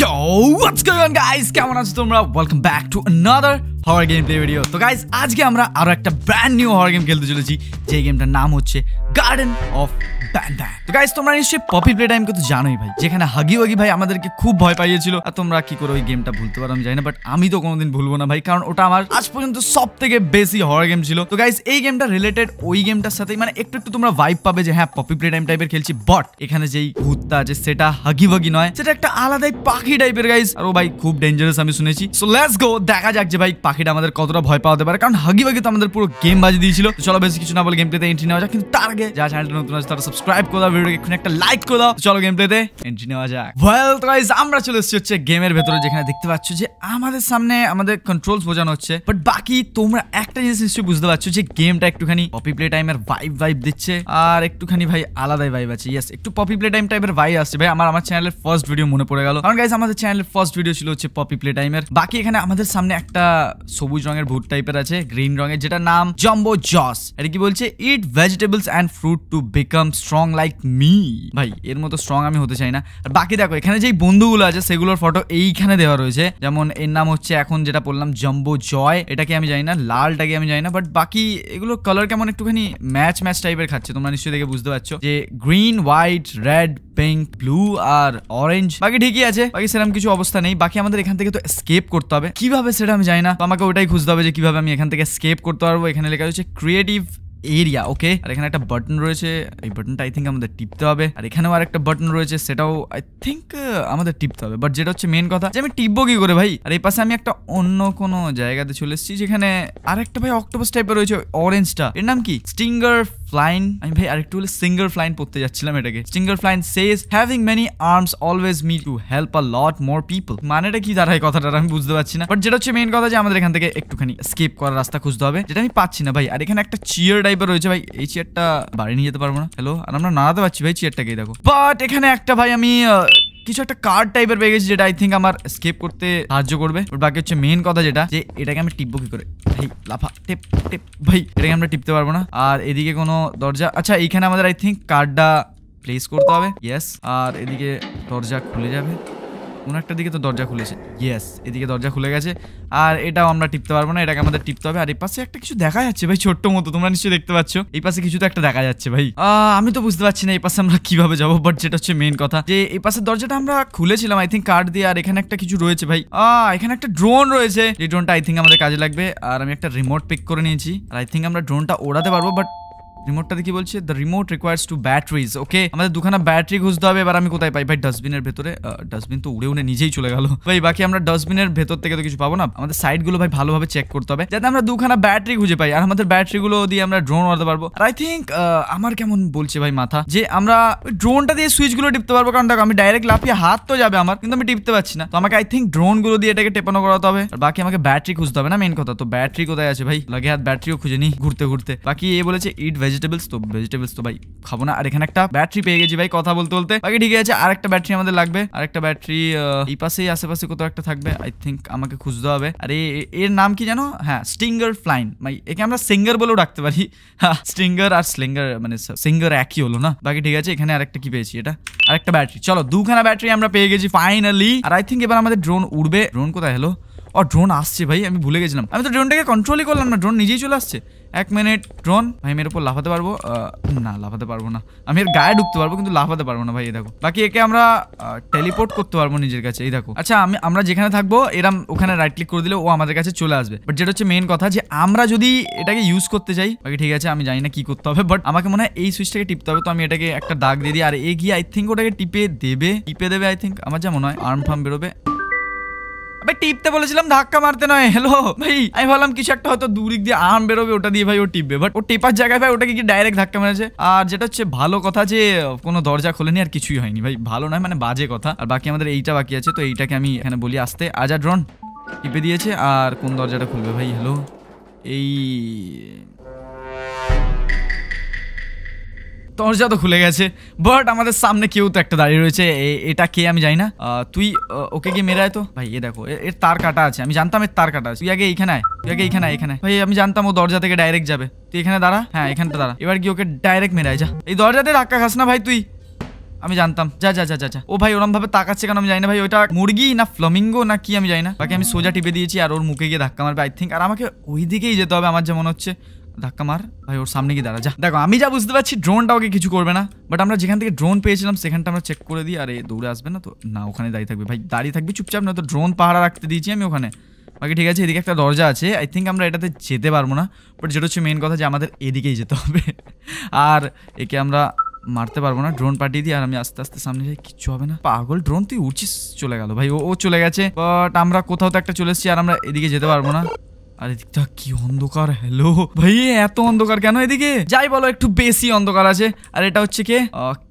Yo, what's going on guys? কেমন আছো তোমরা welcome back to another horror game play video তো guys আজকে আমরা আরো একটা ব্র্যান্ড নিউ হর গেম খেলতে চলেছি যে গেমটার নাম হচ্ছে গার্ডেন অফ তো গাইস তোমরা নিশ্চয়ই পপি প্লে টাইমকে তো জানোই ভাই যেখানে হাগি ওয়াগি ভাই আমাদেরকে খুব ভয় পাইয়েছিল আর তোমরা কি করো ওই গেমটা ভুলতে পারো আমি জানি না বাট আমি তো কোনোদিন ভুলবো না ভাই কারণ ওটা আমার আজ পর্যন্ত সব থেকে বেশি হওয়ার গেম ছিল তো গাইস এই গেমটা রিলেটেড ওই গেমটার সাথে মানে একটু একটু তোমরা ভাইব পাবে যে হ্যাঁ পপি প্লে টাইম টাইপের খেলছি বট এখানে যেই ভূতটা আছে সেটা হাগি ভাগি নয় সেটা একটা আলাদাই পাখি টাইপের গাইস আর ও ভাই খুব ডেঞ্জারাস আমি শুনেছি সো লেটস গো দেখা যাক যে ভাই পাখিটা আমাদের কতটা ভয় পাওয়াতে পারে কারণ হাগি ভাগি তো আমাদের পুরো গেম বাজি দিয়েছিল চলো বেশি কিছু না বলে গেমটাতে এন্ট্রি নেওয়া যাক কিন্তু তার আগে যা চ্যানেলটা নতুন আছে তারা সাবস্ক্রাইব করো ভিডিওকে এখন একটা লাইক করো চলো গেম প্লেতে এন্ট্রি নেওয়া যাক ওয়েল গাইস আমরা চলে এসেছি হচ্ছে গেমের ভেতরে যেখানে দেখতে পাচ্ছ যে আমাদের সামনে আমাদের কন্ট্রোলস বোঝানো হচ্ছে বাট বাকি তোমরা একটা জিনিস নিশ্চয়ই বুঝতে পারছো যে গেমটা একটুখানি পপি প্লে টাইমের ভাইব ভাইব দিচ্ছে আর একটুখানি ভাই আলাদাই ভাইব আছে ইয়েস একটু পপি প্লে টাইম টাইপের ভাই আসছে ভাই আমার আমার চ্যানেলের ফার্স্ট ভিডিও মনে পড়ে গেল কারণ গাইস আমাদের চ্যানেলের ফার্স্ট ভিডিও ছিল হচ্ছে পপি প্লে টাইমের বাকি এখানে আমাদের সামনে একটা সবুজ রঙের ভূত টাইপের আছে গ্রিন রঙের যেটা নাম জম্বো জস এটা কি বলছে eat vegetables and fruit to become strong like me ভাই এর মতো স্ট্রং আমি হতে চাই না আর বাকি দেখো এখানে যেই বন্ধুগুলো আছে সেগুলোর ফটো এইখানে দেওয়া রয়েছে যেমন এর নাম হচ্ছে এখন যেটা বললাম জম্বো জয় এটাকে আমি জানি না লালটাকে আমি জানি না বাট বাকি এগুলো কালার কেমন একটুখানি ম্যাচ ম্যাচ টাইপের খাচ্ছে তোমরা নিশ্চয়ই দেখে বুঝতে পারছো যে green white red pink blue আর অরেঞ্জ বাকি ঠিকই আছে বাকি সেরকম কিছু অবস্থা নেই বাকি আমাদের এখান থেকে তো স্কেপ করতে হবে কিভাবে সেটা আমি জানি না তো আমাকে ওটাই খুঁজতে হবে যে কিভাবে আমি এখান থেকে স্কেপ করতে পারবো এখানে লেখা রয়েছে ক্রিয়েটিভ এরিয়া ওকে আর এখানে একটা বাটন রয়েছে এই বাটনটা আই থিঙ্ক আমাদের টিপতে হবে আর এখানেও আর একটা বাটন রয়েছে সেটাও আই থিঙ্ক আমাদের টিপতে হবে বাট যেটা হচ্ছে মেন কথা যে আমি টিপবো কি করে ভাই আর এই পাশে আমি একটা অন্য কোনো জায়গাতে চলে এসেছি যেখানে আর একটা ভাই অক্টোপাস টাইপের রয়েছে অরেঞ্জটা এর নাম কি স্টিঙ্গার ফ্লাইন আমি ভাই আরেকটু হলে সিঙ্গেল ফ্লাইন পড়তে যাচ্ছিলাম এটাকে সিঙ্গেল ফ্লাইন says having many arms always me to help a lot more people মানেটা কি দাঁড়ায় কথাটা আমি বুঝতে পারছি না বাট যেটা হচ্ছে মেন কথা যে আমাদের এখান থেকে একটুখানি স্কেপ করার রাস্তা খুঁজতে হবে যেটা আমি পাচ্ছি না ভাই আর এখানে একটা চেয়ার টাইপের রয়েছে ভাই এই চেয়ারটা বাড়ি নিয়ে যেতে পারবো না হ্যালো আর আমরা নাড়াতে পারছি ভাই চেয়ারটাকে দেখো বাট এখানে একটা ভাই আমি কিছু একটা কার্ড টাইপের পেয়ে গেছি যেটা আই থিঙ্ক আমার স্কেপ করতে সাহায্য করবে বাকি হচ্ছে মেন কথা যেটা যে এটাকে আমি টিপবো কি করে এই লাভা টিপ টিপ ভাই এর আমরা টিপতে পারবো না আর এদিকে কোন দরজা আচ্ছা এইখানে আমাদের আই थिंक কার্ডা প্লেস করতে হবে यस আর এদিকে দরজা খুলে যাবে কোনো একটা দিকে তো দরজা খুলেছে ইয়েস এদিকে দরজা খুলে গেছে আর এটাও আমরা টিপতে পারবো না এটাকে আমাদের টিপতে হবে আর এই পাশে একটা কিছু দেখা যাচ্ছে ভাই ছোট্ট মতো তোমরা নিশ্চয়ই দেখতে পাচ্ছ এই পাশে কিছু তো একটা দেখা যাচ্ছে ভাই আমি তো বুঝতে পারছি না এই পাশে আমরা কিভাবে যাবো বাট যেটা হচ্ছে মেন কথা যে এই পাশে দরজাটা আমরা খুলেছিলাম আই থিঙ্ক কার্ড দিয়ে আর এখানে একটা কিছু রয়েছে ভাই এখানে একটা ড্রোন রয়েছে এই ড্রোনটা আই থিঙ্ক আমাদের কাজে লাগবে আর আমি একটা রিমোট পিক করে নিয়েছি আর আই থিঙ্ক আমরা ড্রোনটা ওড়াতে পারবো বাট রিমোটটা কি বলছে the remote requires two batteries okay আমাদের দুখানা ব্যাটারি খুঁজে তবে এবার আমি কোথায় পাই ডাস্টবিনের ভিতরে ডাস্টবিন তো উড়ে উড়ে নিজেই চলে গেল ভাই বাকি আমরা ডাস্টবিনের ভেতর থেকে তো কিছু পাবো না আমাদের সাইডগুলো ভাই ভালোভাবে চেক করতে হবে যাতে আমরা দুখানা ব্যাটারি খুঁজে পাই আর আমাদের ব্যাটারিগুলো দিয়ে আমরা ড্রোন চালাতে পারবো আর আই থিংক আমার কেমন বলছে ভাই মাথা যে আমরা ড্রোনটা দিয়ে সুইচগুলো টিপতে পারবো কারণ দেখো আমি ডাইরেক্ট লাফিয়ে হাত তো যাবে আমার কিন্তু আমি টিপতে পারছি না তো আমাকে আই থিংক ড্রোনগুলো দিয়ে এটাকে টিপানো করাতে হবে আর বাকি আমাকে ব্যাটারি খুঁজে তবে না মেন কথা তো ব্যাটারি কোথায় আছে ভাই লাগে হাত ব্যাটারিও খুঁজনি ঘুরতে ঘুরতে বাকি এ বলেছে ইট ভেজিটেবলস তো ভেজিটেবলস তো ভাই খাবো না আর এখানে একটা ব্যাটারি পেয়ে গেছি ভাই কথা বলতে বলতে বাকি ঠিক আছে আর একটা ব্যাটারি আমাদের লাগবে আর একটা ব্যাটারি এই পাশেই আশেপাশে কোথাও একটা থাকবে আই থিঙ্ক আমাকে খুঁজতে হবে আর এর নাম কি জানো হ্যাঁ স্টিঙ্গার ফ্লাইন ভাই একে আমরা সিঙ্গার বলেও ডাকতে পারি স্টিঙ্গার আর স্লিঙ্গার মানে সিঙ্গার একই হলো না বাকি ঠিক আছে এখানে আরেকটা কি পেয়েছি এটা আরেকটা ব্যাটারি চলো দুখানা ব্যাটারি আমরা পেয়ে গেছি ফাইনালি আর আই থিঙ্ক এবার আমাদের ড্রোন উড়বে ড্রোন কোথায় হলো ও ড্রোন আসছে ভাই আমি ভুলে গেছিলাম আমি তো ড্রোনটাকে কন্ট্রোলই করলাম না ড্রোন নিজেই চলে আসছে এক মিনিট ড্রোন ভাই আমি এর উপর লাফাতে পারবো না লাফাতে পারবো না আমি এর গায়ে ঢুকতে পারবো কিন্তু লাফাতে পারবো না ভাই এই দেখো বাকি একে আমরা টেলিপোর্ট করতে পারবো নিজের কাছে এই দেখো আচ্ছা আমি আমরা যেখানে থাকবো এরম ওখানে রাইট ক্লিক করে দিলে ও আমাদের কাছে চলে আসবে বাট যেটা হচ্ছে মেন কথা যে আমরা যদি এটাকে ইউজ করতে চাই বাকি ঠিক আছে আমি জানি না কি করতে হবে বাট আমাকে মনে হয় এই সুইচটাকে টিপতে হবে তো আমি এটাকে একটা দাগ দিয়ে দিই আর এ গিয়ে আই থিঙ্ক ওটাকে টিপে দেবে টিপে দেবে আই থিঙ্ক আমার যেমন হয় আর্ম ফার্ম বেরোবে ভাই টিপতে বলেছিলাম ধাক্কা মারতে নয় হ্যালো ভাই আমি ভাবলাম কিছু একটা হয়তো দুদিক দিয়ে আম বেরোবে ওটা দিয়ে ভাই ও টিপবে বাট ও টিপার জায়গায় ভাই ওটাকে কি ডাইরেক্ট ধাক্কা মেরেছে আর যেটা হচ্ছে ভালো কথা যে কোনো দরজা খোলেনি আর কিছুই হয়নি ভাই ভালো নয় মানে বাজে কথা আর বাকি আমাদের এইটা বাকি আছে তো এইটাকে আমি এখানে বলি আসতে আজা ড্রন টিপে দিয়েছে আর কোন দরজাটা খুলবে ভাই হ্যালো এই দরজা তো খুলে গেছে বাট আমাদের সামনে কেউ তো একটা দাঁড়িয়ে রয়েছে এটা কে আমি জানি না তুই ওকে গিয়ে মেরায় তো ভাই এ দেখো এর তার কাটা আছে আমি জানতাম এর তার কাটা আছে তুই আগে এইখানে আয় তুই আগে এইখানে এখানে ভাই আমি জানতাম ও দরজা থেকে ডাইরেক্ট যাবে তুই এখানে দাঁড়া হ্যাঁ এখানে দাঁড়া এবার গিয়ে ওকে ডাইরেক্ট মেরায় যা এই দরজাতে ধাক্কা খাস না ভাই তুই আমি জানতাম যা যা যা যা যা ও ভাই ওরম ভাবে তাকাচ্ছে কেন আমি জানি না ভাই ওইটা মুরগি না ফ্লমিঙ্গো না কি আমি জানি না বাকি আমি সোজা টিপে দিয়েছি আর ওর মুখে গিয়ে ধাক্কা মারবে আই থিঙ্ক আর আমাকে ওই দিকেই যেতে হবে আমার যে মনে হচ্ছে ধাক্কা মার ভাই ওর সামনে গিয়ে দাঁড়া যা দেখো আমি যা বুঝতে পারছি ড্রোনটা ওকে কিছু করবে না বাট আমরা যেখান থেকে ড্রোন পেয়েছিলাম সেখানটা আমরা চেক করে দিই আরে দৌড়ে আসবে না তো না ওখানে দাঁড়িয়ে থাকবে ভাই দাঁড়িয়ে থাকবি চুপচাপ না তো ড্রোন পাহাড়া রাখতে দিয়েছি আমি ওখানে বাকি ঠিক আছে এদিকে একটা দরজা আছে আই থিঙ্ক আমরা এটাতে যেতে পারবো না বাট যেটা হচ্ছে মেন কথা যে আমাদের এদিকেই যেতে হবে আর একে আমরা মারতে পারবো না ড্রোন পাঠিয়ে দিই আর আমি আস্তে আস্তে সামনে যাই কিচ্ছু হবে না পাগল ড্রোন তুই উঠছিস চলে গেল ভাই ও চলে গেছে বাট আমরা কোথাও তো একটা চলে এসেছি আর আমরা এদিকে যেতে পারবো না আর এদিকটা কি অন্ধকার হ্যালো ভাই এত অন্ধকার কেন এদিকে যাই বলো একটু বেশি অন্ধকার আছে আর এটা হচ্ছে কে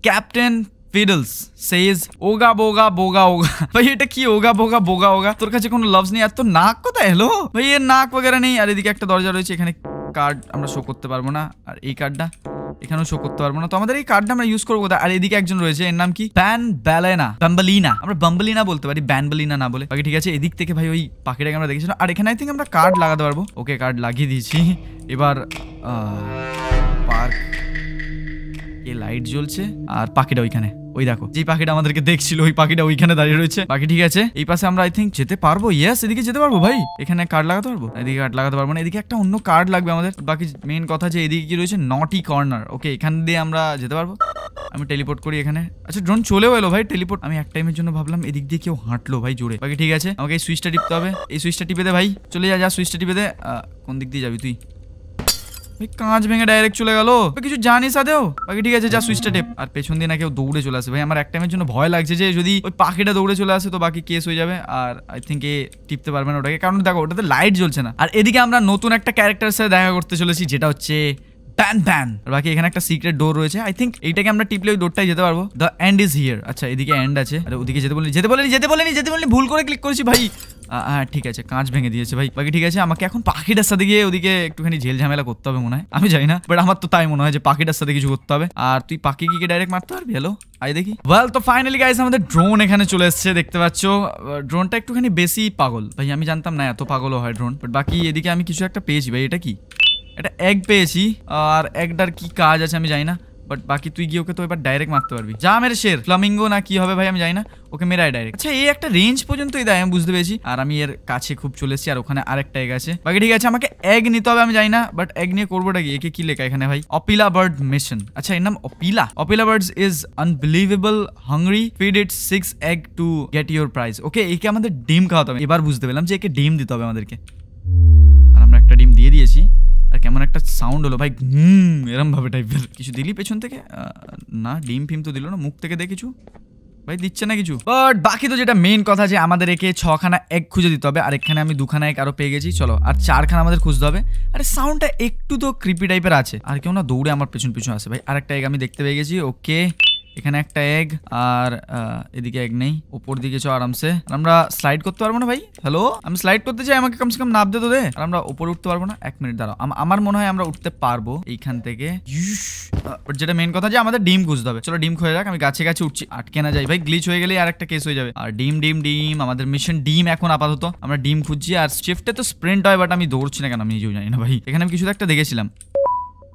ক্যাপ্টেন ফিডলস সেজ ওগা বোগা বোগা ওগা ভাই এটা কি ওগা বোগা বোগা ওগা তোর কাছে কোনো লাভস নেই আর তোর নাক কোথায় হ্যালো ভাই এর নাক বগেরা নেই আর এদিকে একটা দরজা রয়েছে এখানে কার্ড আমরা শো করতে পারবো না আর এই কার্ডটা এখানেও শো করতে পারবো না তো আমাদের এই কার্ডটা আমরা ইউজ করবো আর এদিকে একজন রয়েছে এর নাম কি প্যান ব্যালেনা বাম্বালিনা আমরা বাম্বালিনা বলতে পারি ব্যানবালিনা না বলে বাকি ঠিক আছে এদিক থেকে ভাই ওই পাখিটাকে আমরা দেখেছিলাম আর এখানে আই থিঙ্ক আমরা কার্ড লাগাতে পারবো ওকে কার্ড লাগিয়ে দিয়েছি এবার এ লাইট জ্বলছে আর পাখিটা ওইখানে ওই দেখো যে পাখিটা আমাদেরকে দেখছিল ওই পাখিটা ওইখানে দাঁড়িয়ে রয়েছে বাকি ঠিক আছে এই পাশে আমরা আই থিঙ্ক যেতে পারবো ইয়েস এদিকে যেতে পারবো ভাই এখানে কার্ড লাগাতে পারবো এদিকে কার্ড লাগাতে পারবো না এদিকে একটা অন্য কার্ড লাগবে আমাদের বাকি মেন কথা যে এদিকে কি রয়েছে নটি কর্নার ওকে এখান দিয়ে আমরা যেতে পারবো আমি টেলিপোর্ট করি এখানে আচ্ছা ড্রোন চলেও এলো ভাই টেলিপোর্ট আমি এক টাইমের জন্য ভাবলাম এদিক দিয়ে কেউ হাঁটলো ভাই জোরে বাকি ঠিক আছে আমাকে এই সুইচটা টিপতে হবে এই সুইচটা টিপে দে ভাই চলে যা যা সুইচটা টিপে দে কোন দিক দিয়ে যাবি তুই কাঁচ ভেঙে ডাইরেক্ট চলে গেল কিছু জানিস আদেও বাকি ঠিক আছে যা সুইচটা টেপ আর পেছন দিয়ে না কেউ দৌড়ে চলে আসে ভাই আমার এক টাইমের জন্য ভয় লাগছে যে যদি ওই পাখিটা দৌড়ে চলে আসে তো বাকি কেস হয়ে যাবে আর আই থিঙ্ক এ টিপতে পারবে না ওটাকে কারণ দেখো ওটাতে লাইট জ্বলছে না আর এদিকে আমরা নতুন একটা ক্যারেক্টার সাথে দেখা করতে চলেছি যেটা হচ্ছে বান বান বাকি এখানে একটা সিক্রেট ডোর রয়েছে আই থিংক এইটাকে আমরা টিপলেই ডোরটাই যেতে পারবো দ্য এন্ড ইজ হিয়ার আচ্ছা এদিকে এন্ড আছে আর ওদিকে যেতে বলনি যেতে বলনি যেতে বলনি যেতে বলনি ভুল করে ক্লিক করেছি ভাই আচ্ছা ঠিক আছে কাঁচ ভেঙে দিয়েছে ভাই বাকি ঠিক আছে আমাকে এখন পাকেটার সাদিকে ওদিকে একটুখানি জেল ঝামেলা করতে হবে মনে হয় আমি জানি না বাট আমার তো তাই মনে হয় যে পাকেটার সাদিকে কিছু করতে হবে আর তুই পাখি গিকে ডাইরেক্ট মারতে পারবি হ্যালো আয় দেখি ওল তো ফাইনালি গাইস আমাদের ড্রোন এখানে চলে এসেছে দেখতে পাচ্ছো ড্রোনটা একটুখানি বেশি পাগল ভাই আমি জানতাম না এত পাগল হয় ড্রোন বাট বাকি এদিকে আমি কিছু একটা পেয়েছি ভাই এটা কি একটা এগ পেয়েছে আর এক ডার কি কাজ আছে আমি যাই না বাট বাকি তুই গিয়ে ওকে তো একবার ডাইরেক্ট মারতে পারবি যা মেরে শের 플ামিংগো না কি হবে ভাই আমি যাই না ওকে মেরে আই ডাইরেক্ট আচ্ছা এই একটা রেঞ্জ পর্যন্ত তুই যা আমি বুঝ দিয়েছি আর আমি এর কাছে খুব চলেছি আর ওখানে আরেকটা এগ আছে বাকি ঠিক আছে আমাকে এগ নিতে হবে আমি যাই না বাট এগ নিয়ে করবোটা কি একে কি লেখা এখানে ভাই অপিলা বার্ড মিশন আচ্ছা ইনাম Opila Opila birds is unbelievable hungry feed it 6 egg to get your prize okay একে আমাদের ডিম খাওয়াতে হবে এবার বুঝ দিয়েলাম যে একে ডিম দিতে হবে আমাদেরকে আর আমরা একটা ডিম দিয়ে দিয়েছি আর কেমন একটা সাউন্ড হলো ভাই হুম এরমভাবে টাইপের কিছু দিলি পেছন থেকে না ডিম ফিম তো দিল না মুখ থেকে কিছু ভাই দিচ্ছে না কিছু বাট বাকি তো যেটা মেন কথা যে আমাদের একে ছখানা এক খুঁজে দিতে হবে আর এখানে আমি দুখানা এক আরো পেয়ে গেছি চলো আর চারখানা আমাদের খুঁজতে হবে আরে সাউন্ডটা একটু তো ক্রিপি টাইপের আছে আর কেউ না দৌড়ে আমার পেছন পিছন আসে ভাই আর একটা এক আমি দেখতে পেয়ে গেছি ওকে এখানে একটা এগ আর এদিকে এগ নেই উপর দিকেছো আরমসে আমরা স্লাইড করতে পারবো না ভাই হ্যালো আমি স্লাইড করতে যাই আমাকে কমপক্ষে নাপ দে তো রে আর আমরা উপর উঠতে পারবো না এক মিনিট দাঁড়াও আমার মনে হয় আমরা উঠতে পারবো এইখান থেকে আর যেটা মেইন কথা যে আমাদের ডিম খুঁজদবে চলো ডিম খুঁজে রাখ আমি গাছে গাছে উঠি আটকে না যাই ভাই গ্লিচ হয়ে গেলে আর একটা কেস হয়ে যাবে আর ডিম ডিম ডিম আমাদের মিশন ডিম এখন আপাতত আমরা ডিম খুঁজছি আর শিফটে তো স্প্রিন্ট হয় বাট আমি দৌড়ছিনা কেন আমি নিজেও জানি না ভাই এখানে আমি কিছু একটা দেখেছিলাম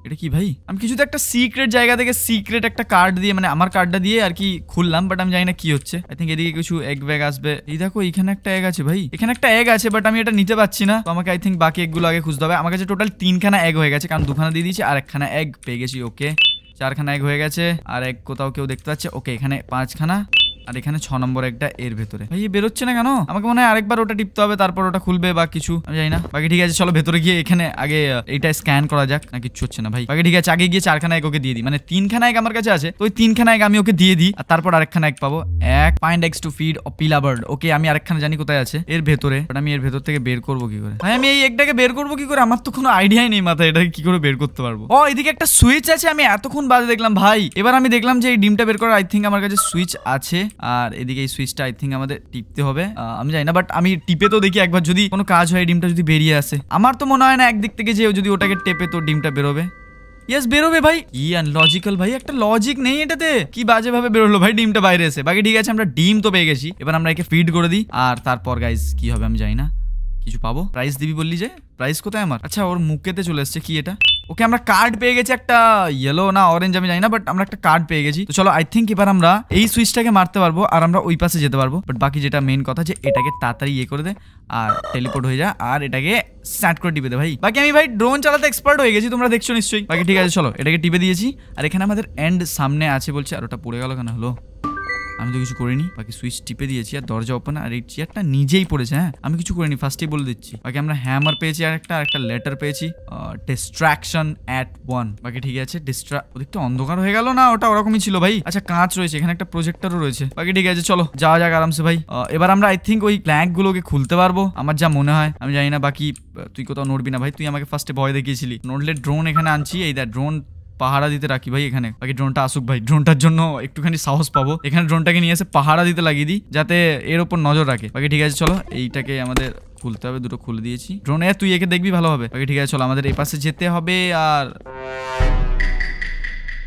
এটা কি ভাই আমি কিছুতে একটা সিক্রেট জায়গা থেকে সিক্রেট একটা কার্ড দিয়ে মানে আমার কার্ডটা দিয়ে আর কি খুললাম বাট আমি জানি না কি হচ্ছে আই থিং এদিকে কিছু এগবেগ আসবে এই দেখো এখানে একটা এগ আছে ভাই এখানে একটা এগ আছে বাট আমি এটা নিতে পাচ্ছি না তো আমাকে আই থিং বাকি এগগুলো আগে খোজ তবে আমার কাছে টোটাল 3 খানা এগ হয়ে গেছে কারণ দুখানা দিয়ে দিয়েছি আর একখানা এগ পেগেছি ওকে 4 খানা এগ হয়ে গেছে আর এক কোথাও কেউ দেখতে পাচ্ছে ওকে এখানে 5 খানা আর এখানে ছ নম্বর একটা এর ভেতরে ভাই বেরোচ্ছে না কেন আমাকে মনে হয় আরেকবার ওটা টিপতে হবে তারপর ওটা খুলবে বা কিছু আমি জানি না বাকি ঠিক আছে চলো ভেতরে গিয়ে এখানে আগে এটা স্ক্যান করা যাক না কিচ্ছু হচ্ছে না ভাই বাকি ঠিক আছে আগে গিয়ে চারখানা এক ওকে দিয়ে দিই মানে তিনখানা এক আমার কাছে আছে তো ওই তিনখানা এক আমি ওকে দিয়ে দিই আর তারপর আরেকখানা এক পাবো এক point x two feed Pila bird okay আমি আরেকখানা জানি কোথায় আছে এর ভেতরে বাট আমি এর ভেতর থেকে বের করবো কি করে ভাই আমি এই একটাকে বের করবো কি করে আমার তো কোনো আইডিয়াই নেই মাথায় এটাকে কি করে বের করতে পারবো ও এদিকে একটা সুইচ আছে আমি এতক্ষণ বাজে দেখলাম ভাই এবার আমি দেখলাম যে এই ডিমটা বের করার আই থিঙ্ক আমার কাছে সুইচ আছে আর এদিকে এই সুইচটা আই থিং আমাদের টিপতে হবে আমি জানি না বাট আমি টিপে তো দেখি একবার যদি কোনো কাজ হয় ডিমটা যদি বেরিয়ে আসে আমার তো মনে হয় না একদিক থেকে যেও যদি ওটাকে টেপে তো ডিমটা বের হবে यस বেরোবে ভাই ই আনলজিক্যাল ভাই একটা লজিক নেই এটাতে কি বাজেভাবে বের হলো ভাই ডিমটা বাইরে এসে বাকি ঠিক আছে আমরা ডিম তো পেয়ে গেছি এবার আমরা একে ফিট করে দি আর তারপর गाइस কি হবে আমি জানি না কিছো পাবো প্রাইস দেবী বললি যায় প্রাইস কোথায় আমার আচ্ছা ওর মুকেতে চলে আসছে কি এটা ওকে আমরা কার্ড পেয়ে গেছি একটা ইয়েলো না অরেঞ্জ আমি জানি না বাট আমরা একটা কার্ড পেয়ে গেছি তো চলো আই থিংক এবার আমরা এই সুইচটাকে মারতে পারবো আর আমরা ওই পাশে যেতে পারবো বাট বাকি যেটা মেইন কথা যে এটাকে তাড়াতাড়ি ইয়ে করে দে আর টেলিপোর্ট হয়ে যা আর এটাকে সেট করে দিবে ভাই বাকি আমি ভাই ড্রোন চালাতে এক্সপার্ট হয়ে গেছি তোমরা দেখছো নিশ্চয় বাকি ঠিক আছে চলো এটাকে টিপে দিয়েছি আর এখানে আমাদের এন্ড সামনে আছে বলছে আর ওটা পড়ে গেল নাকি হলো আমি কিছু করে নি বাকি সুইচ টিপে দিয়েছি আর দরজা ওপেন আর এই একটা নিজেই পড়েছে হ্যাঁ আমি কিছু করে নি ফারস্টে বলে দিচ্ছি বাকি আমরা হ্যামার পেয়েছি আর একটা আর একটা লেটার পেয়েছি ডিস্ট্রাকশন এট 1 বাকি ঠিক আছে দৃষ্টি অন্ধকার হয়ে গেল না ওটা ওরকমই ছিল ভাই আচ্ছা কাঁচ রয়েছে এখানে একটা প্রজেক্টরও রয়েছে বাকি ঠিক আছে চলো যাওয়া যাক আরামসে ভাই এবার আমরা আই থিংক ওই ক্ল্যাঙ্ক গুলোকে খুলতে পারব আমার যা মনে হয় আমি জানি না বাকি তুই কোথাও নড়বি না ভাই তুই আমাকে ফারস্টে বয় দেখিয়েছিলি নটলে ড্রোন এখানে আনছি এই দা ড্রোন পাহারা দিতে রাখি ভাই এখানে বাকি ড্রোনটা আসুক ভাই ড্রোনটার জন্য একটুখানি সাহস পাবো এখানে ড্রোনটাকে নিয়ে এসে পাহারা দিতে লাগিয়ে দিই যাতে এর ওপর নজর রাখে বাকি ঠিক আছে চলো এইটাকে আমাদের খুলতে হবে দুটো খুলে দিয়েছি ড্রোনে তুই একে দেখবি ভালোভাবে বাকি ঠিক আছে চলো আমাদের এই পাশে যেতে হবে আর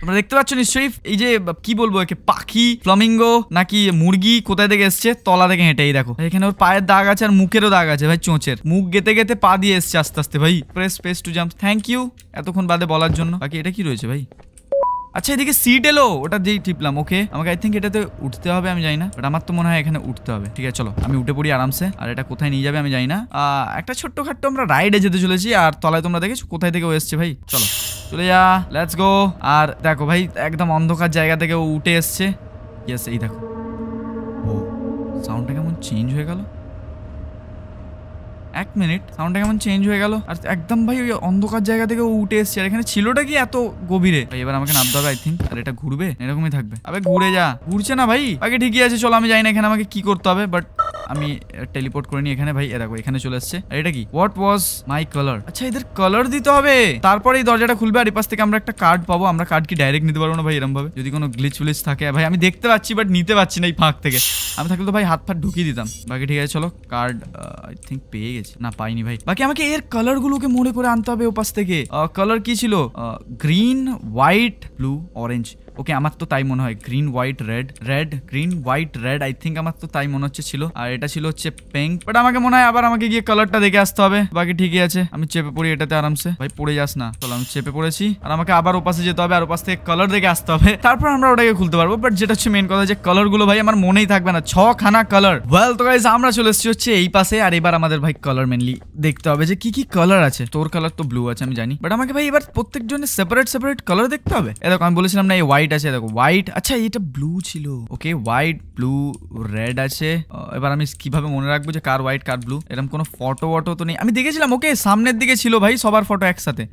তোমরা দেখতে পাচ্ছ নিশ্চয়ই এই যে কি বলবো একে পাখি ফ্লামিঙ্গো নাকি মুরগি কোথায় থেকে এসছে তলা থেকে হেঁটেই দেখো এখানে ওর পায়ের দাগ আছে আর মুখেরও দাগ আছে ভাই চোঁচের মুখ গেতে গেতে পা দিয়ে এসছে আস্তে আস্তে ভাই press press to jump thank you এতক্ষণ বাদে বলার জন্য বাকি এটা কি রয়েছে ভাই আচ্ছা এদিকে সিট এলো ওটা দিয়ে টিপলাম ওকে আমাকে আই থিঙ্ক এটাতে উঠতে হবে আমি জানি না বাট আমার তো মনে হয় এখানে উঠতে হবে ঠিক আছে চলো আমি উঠে পড়ি আরামসে আর এটা কোথায় নিয়ে যাবে আমি জানি না একটা ছোট্ট খাট্ট আমরা রাইডে যেতে চলেছি আর তলায় তোমরা দেখেছো কোথায় থেকে এসছে ভাই চলো চলে যা লেটস গো আর দেখো ভাই একদম অন্ধকার জায়গা থেকে ও উঠে এসছে ইয়েস এই দেখো ও সাউন্ডটা কেমন চেঞ্জ হয়ে গেলো এক মিনিট সাউন্ডটা কেমন চেঞ্জ হয়ে গেল আর একদম ভাই ওই অন্ধকার জায়গা থেকে উঠে এসছে আর এখানে ছিলটা কি এত গভীরে এবার আমাকে নামতে হবে আই থিঙ্ক আর এটা ঘুরবে এরকমই থাকবে আবে ঘুরে যা ঘুরছে না ভাই আগে ঠিকই আছে চলো আমি জানি না এখানে আমাকে কি করতে হবে বাট আমি টেলিপোর্ট করে নি এখানে ভাই এ দেখো এখানে চলে আসছে আর এটা কি হোয়াট ওয়াজ মাই কালার আচ্ছা এদের কালার দিতে হবে তারপরে এই দরজাটা খুলবে আর এপাশ থেকে আমরা একটা কার্ড পাবো আমরা কার্ড কি ডাইরেক্ট নিতে পারবো না ভাই এরকম ভাবে যদি কোনো গ্লিচ ফ্লিচ থাকে ভাই আমি দেখতে পাচ্ছি বাট নিতে পারছি না এই ফাঁক থেকে আমি থাকলে তো ভাই হাত ফাট ঢুকিয়ে দিতাম বাকি ঠিক আছে চলো কার্ড আই থিঙ্ক পেয়ে গেছি না পায়নি ভাই বাকি আমাকে এর কালার গুলোকে নিয়ে করে আনতে হবে ওপাশ থেকে আর কালার কি ছিল green white blue orange okay আমার তো তাই মনে হয় green white red red green white red I think আমার তো তাই মনে হচ্ছে ছিল আর এটা ছিল হচ্ছে পিঙ্ক বাট আমাকে মনে হয় আবার আমাকে গিয়ে কালারটা দেখে আসতে হবে বাকি ঠিকই আছে আমি চেপে পড়ি এটাতে আরামসে ভাই পড়ে যাস না চলো আমি চেপে পড়েছি আর আমাকে আবার ওপাশে যেতে হবে আর ওপাশ থেকে কালার দেখে আসতে হবে তারপর আমরা ওটাকে খুলতে পারবো বাট যেটা হচ্ছে মেন কথা যে কালার গুলো ভাই আমার মনেই থাকবে না ছ খানা কালার ওয়েল তো গাইজ আমরা চলে এসেছি হচ্ছে এই পাশে আর এবার আমাদের ভাই কালার মেনলি দেখতে হবে যে কি কি কালার আছে তোর কালার তো ব্লু আছে আমি জানি বাট আমাকে ভাই এবার প্রত্যেকজনের সেপারেট সেপারেট কালার দেখতে হবে এরকম আমি বলেছিলাম না এই হোয়াইট এটাছে দেখো হোয়াইট আচ্ছা এটা ব্লু ছিল ওকে হোয়াইট ব্লু রেড আছে এবার আমি কিভাবে মনে রাখব যে কার হোয়াইট কার ব্লু এরকম কোনো ফটো ওয়টো তো নেই আমি দেখেছিলাম ওকে সামনের দিকে ছিল ভাই সবার ফটো একসাথে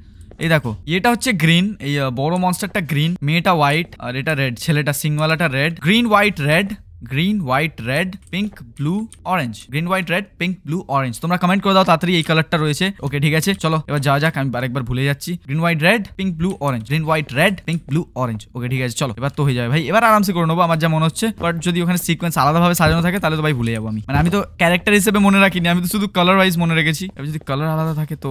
এই দেখো এটা হচ্ছে গ্রিন এই বড় মনস্টারটা গ্রিন මේটা হোয়াইট আর এটা রেড ছেলেটা সিং वालाটা red green white red green white red pink blue orange green white red pink blue orange তোমরা কমেন্ট করে দাও তাড়াতাড়ি এই কালারটা রয়েছে ওকে ঠিক আছে চলো এবার যাওয়া যাক আমি আরেকবার ভুলে যাচ্ছি green white red pink blue orange green white red pink blue orange okay ঠিক আছে চলো এবার তো হয়ে যাবে ভাই এবার আরামসে করে নেবো আমার যা মনে হচ্ছে বাট যদি ওখানে সিকোয়েন্স আলাদাভাবে সাজানো থাকে তাহলে তো ভাই ভুলে যাবো আমি মানে আমি তো ক্যারেক্টার হিসেবে মনে রাখিনি আমি তো শুধু কালার ওয়াইজ মনে রেখেছি যদি কালার আলাদা থাকে তো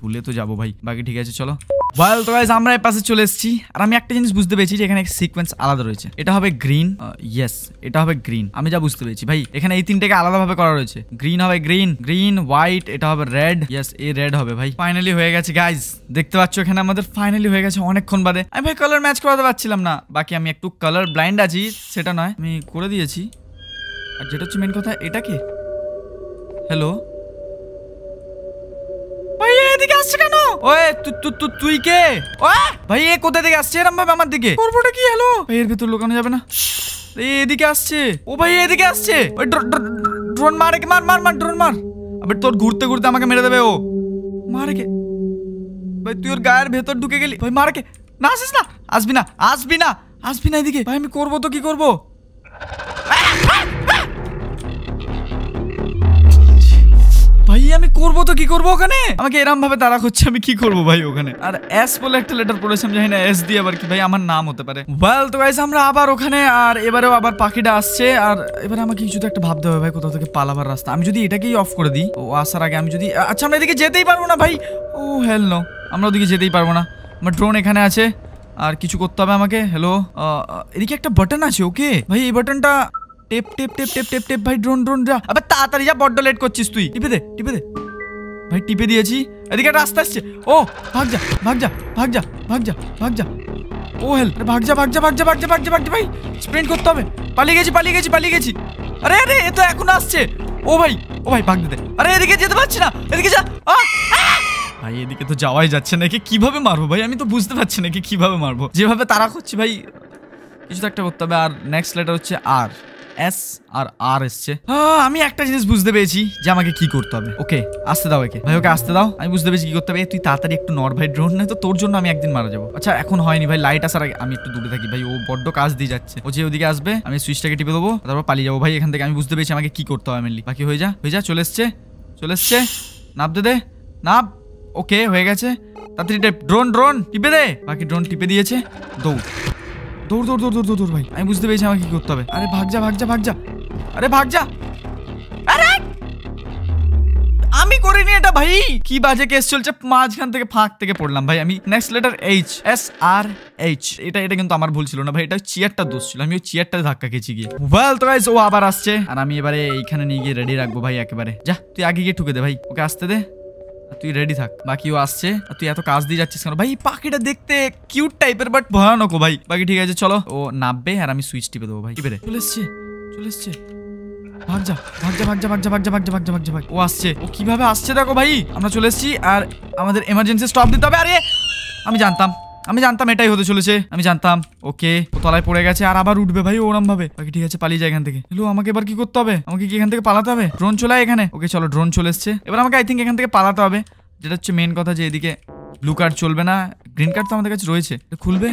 ভুলে তো যাবো ভাই বাকি ঠিক আছে চলো ওয়াল তো গাইজ আমরা এর পাশে চলে এসেছি আর আমি একটা জিনিস বুঝতে পেরেছি যে এখানে সিকোয়েন্স আলাদা রয়েছে এটা হবে গ্রিন ইয়েস এটা হবে গ্রিন আমি যা বুঝতে পেরেছি ভাই এখানে এই তিনটাকে আলাদাভাবে করা রয়েছে গ্রিন হবে গ্রিন গ্রিন হোয়াইট এটা হবে রেড ইয়েস এ রেড হবে ভাই ফাইনালি হয়ে গেছে গাইজ দেখতে পাচ্ছ এখানে আমাদের ফাইনালি হয়ে গেছে অনেকক্ষণ বাদে আমি ভাই কালার ম্যাচ করাতে পারছিলাম না বাকি আমি একটু কালার ব্লাইন্ড আছি সেটা নয় আমি করে দিয়েছি আর যেটা হচ্ছে মেন কথা এটা কি হ্যালো আমার দিকে আসছে কেন ওয়ে তুই কে ভাই এ কোথা থেকে আসছে এরম ভাবে আমার দিকে ওরপোটা কি হলো এর ভিতর লুকানো যাবে না এদিকে আসছে ও ভাই এদিকে আসছে ওই ড্রোন মারে মার মার মার ড্রোন মার আবার তোর ঘুরতে ঘুরতে আমাকে মেরে দেবে ও মারে কে ভাই তুই ওর গায়ের ভেতর ঢুকে গেলি ভাই মারে কে না আসিস না আসবি না আসবি না আসবি না এদিকে ভাই আমি করবো তো কি করবো আমি আমি করব তো কি করব ওখানে আমাকে এরম ভাবে দাঁড়া করছে আমি কি করব ভাই ওখানে আর এস বলে একটা লেটার পড়লে समझاي না এস দিয়া বারকি ভাই আমার নাম হতে পারে ওয়েল তো गाइस আমরা আবার ওখানে আর এবারেও আবার পাখিটা আসছে আর এবারে আমাকে কিছুতে একটা ভাব দে ভাই কতদূর কি পালাবার রাস্তা আমি যদি এটাকেই অফ করে দিই ও আসার আগে আমি যদি আচ্ছা আমরা এদিকে যেতেই পারবো না ভাই ও হেলো আমরা এদিকে যেতেই পারবো না আমার ড্রোন এখানে আছে আর কিছু করতে হবে আমাকে হ্যালো এদিকে একটা বাটন আছে ওকে ভাই এই বাটনটা টেপ টেপ টেপ টেপ টেপ টেপ ভাই ড্রোন ড্রোন যা আবার তাড়াতাড়ি যা বড্ড লেট করছিস তুই টিপে দে টিপে দে ভাই টিপে দিয়েছি এদিকে রাস্তা আসছে ও ভাগ যা ভাগ যা ভাগ যা ভাগ যা ভাগ যা ও হেল ভাগ যা ভাগ যা ভাগ যা ভাগ যা ভাগ যা ভাগ যা ভাই স্প্রিন্ট করতে হবে পালিয়ে গেছি পালিয়ে গেছি পালিয়ে গেছি আরে আরে এ তো এখন আসছে ও ভাই ও ভাই ভাগ দে আরে এদিকে যেতে পারছি না এদিকে যা ভাই এদিকে তো যাওয়াই যাচ্ছে না কি কিভাবে মারবো ভাই আমি তো বুঝতে পারছি না কি কিভাবে মারবো যেভাবে তারা করছি ভাই কিছু তো একটা করতে হবে আর নেক্সট লেটার হচ্ছে আর এস আর আর এসছে আমি একটা জিনিস বুঝতে পেরেছি যে আমাকে কি করতে হবে ওকে আসতে দাও একে ভাই ওকে আসতে দাও আমি বুঝতে পেরেছি কি করতে হবে তুই তাড়াতাড়ি একটু নর ভাই ড্রোন না তো তোর জন্য আমি একদিন মারা যাবো আচ্ছা এখন হয়নি ভাই লাইট আসার আগে আমি একটু দূরে থাকি ভাই ও বড্ড কাজ দিয়ে যাচ্ছে ও যে ওদিকে আসবে আমি সুইচটাকে টিপে দেবো তারপর পালিয়ে যাবো ভাই এখান থেকে আমি বুঝতে পেরেছি আমাকে কি করতে হবে মেনলি বাকি হয়ে যা হয়ে যা চলে এসছে চলে এসছে নাপ দে নাপ ওকে হয়ে গেছে তাড়াতাড়ি ড্রোন ড্রোন টিপে দে বাকি ড্রোন টিপে দিয়েছে দৌড় দৌড় দৌড় দৌড় দৌড় দৌড় ভাই আমি বুঝতে পেরেছি আমাকে কি করতে হবে আরে ভাগ যা ভাগ যা ভাগ যা আরে ভাগ যা আমি করিনি এটা ভাই কি বাজে কেস চলছে মাঝখান থেকে ফাঁক থেকে পড়লাম ভাই আমি next letter H S R H এটা এটা কিন্তু আমার ভুল ছিল না ভাই এটা চেয়ারটা দোষ ছিল আমি ওই চেয়ারটা ধাক্কা খেয়েছি গিয়ে ওয়েল তো ও আবার আসছে আর আমি এবারে এইখানে নিয়ে গিয়ে রেডি রাখবো ভাই একেবারে যা তুই আগে গিয়ে ঠুকে দে ভাই ওকে আসতে দে তুই রেডি থাক বাকি ও আসছে তুই এত কাজ দিয়ে যাচ্ছিস কেন ভাই পাখিটা দেখতে কিউট টাইপের বাট ভয়ানক ভাই বাকি ঠিক আছে চলো ও নামবে আর আমি সুইচ টিপে দেবো ভাই টিপে চলে এসছে চলে এসছে ভাগ ও আসছে ও কিভাবে আসছে দেখো ভাই আমরা চলে এসেছি আর আমাদের এমার্জেন্সি স্টপ দিতে হবে আরে আমি জানতাম আমি জানতাম এটাই হতে চলেছে আমি জানতাম ওকে ও তলায় পড়ে গেছে আর আবার উঠবে ভাই ওরম ভাবে বাকি ঠিক আছে পালিয়ে যায় এখান থেকে হ্যালো আমাকে এবার কি করতে হবে আমাকে কি এখান থেকে পালাতে হবে ড্রোন চলে এখানে ওকে চলো ড্রোন চলে এসছে এবার আমাকে আই থিঙ্ক এখান থেকে পালাতে হবে যেটা হচ্ছে মেন কথা যে এদিকে ব্লু কার্ড চলবে না গ্রিন কার্ড তো আমাদের কাছে রয়েছে খুলবে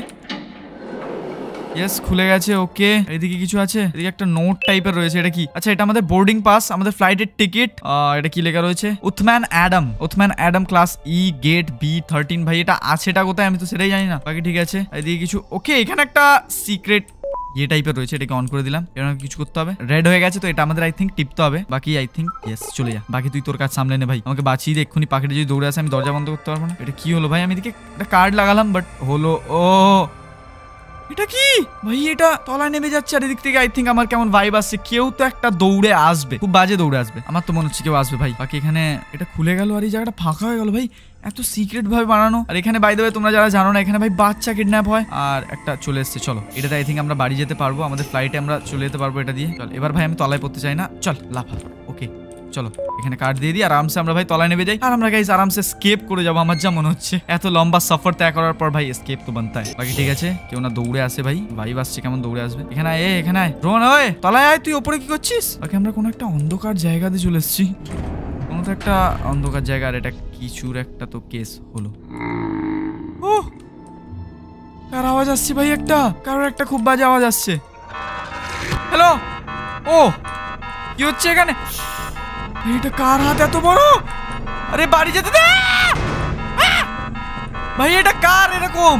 ইয়েস খুলে গেছে ওকে এদিকে কিছু আছে এদিকে একটা নোট টাইপের রয়েছে এটা কি আচ্ছা এটা আমাদের বোর্ডিং পাস আমাদের ফ্লাইটের টিকিট এটা কি লেখা রয়েছে Uthman Adam Uthman Adam class E gate B thirteen ভাই এটা আছে এটা কোথায় আমি তো সেটাই জানি না বাকি ঠিক আছে এদিকে কিছু ওকে এখানে একটা সিক্রেট ইয়ে টাইপের রয়েছে এটাকে অন করে দিলাম এরকম কিছু করতে হবে রেড হয়ে গেছে তো এটা আমাদের আই থিঙ্ক টিপতে হবে বাকি আই থিঙ্ক ইয়েস চলে যা বাকি তুই তোর কাজ সামলে নে ভাই আমাকে বাঁচিয়ে দে এক্ষুনি পাখিটা যদি দৌড়ে আসে আমি দরজা বন্ধ করতে পারবো না এটা কি হলো ভাই আমি এদিকে একটা কার্ড লাগালাম বাট হলো ও এটা কি ভাই এটা তলায় নেমে যাচ্ছে আর এদিক থেকে আই থিঙ্ক আমার কেমন ভাইব আসছে কেউ তো একটা দৌড়ে আসবে খুব বাজে দৌড়ে আসবে আমার তো মনে হচ্ছে কেউ আসবে ভাই বাকি এখানে এটা খুলে গেল আর এই জায়গাটা ফাঁকা হয়ে গেল ভাই এত সিক্রেট ভাবে বানানো আর এখানে বাই দেবে তোমরা যারা জানো না এখানে ভাই বাচ্চা কিডন্যাপ হয় আর একটা চলে এসছে চলো এটাতে আই থিঙ্ক আমরা বাড়ি যেতে পারবো আমাদের ফ্লাইটে আমরা চলে যেতে পারবো এটা দিয়ে চল এবার ভাই আমি তলায় পড়তে চাই না চল লাফা ওকে চলো এখানে কাঠ দিয়ে দিই আরামসে আমরা ভাই তলায় নেবে যাই আর আমরা গাইজ আরামসে স্কেপ করে যাবো আমার যা মনে হচ্ছে এত লম্বা সফর ত্যাগ করার পর ভাই স্কেপ তো বানতায় বাকি ঠিক আছে কেউ না দৌড়ে আসে ভাই ভাই আসছে কেমন দৌড়ে আসবে এখানে এ এখানে আয় রোহন ওই তলায় আয় তুই ওপরে কি করছিস বাকি আমরা কোনো একটা অন্ধকার জায়গাতে চলে এসেছি কোনো তো একটা অন্ধকার জায়গা আর এটা কিছুর একটা তো কেস হলো ও কার আওয়াজ আসছে ভাই একটা কারোর একটা খুব বাজে আওয়াজ আসছে হ্যালো ও কি হচ্ছে এখানে এটা কার হাত এত বড় আরে বাড়ি যেতে দে ভাই এটা কার এরকম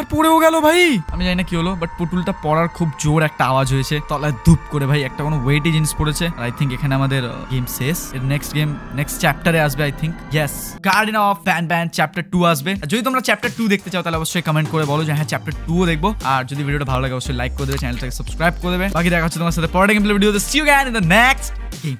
আর পড়েও গেল ভাই আমি জানি না কি হলো বাট পুতুলটা পড়ার খুব জোর একটা আওয়াজ হয়েছে তলায় ধূপ করে ভাই একটা কোনো ওয়েটি জিনিস পড়েছে আর আই থিঙ্ক এখানে আমাদের গেম uh, শেষ এর নেক্সট গেম নেক্সট চ্যাপ্টারে আসবে I think yes garden of Banban chapter two আসবে যদি তোমরা চ্যাপ্টার টু দেখতে চাও তাহলে অবশ্যই কমেন্ট করে বলো যে হ্যাঁ চ্যাপ্টার টু দেখবো আর যদি ভিডিওটা ভালো লাগে অবশ্যই লাইক করে দেবে চ্যানেলটাকে সাবস্ক্রাইব করে দেবে বাকি দেখা হচ্ছে তোমার সাথে পরে গেম ভিডিওতে see you again in the next game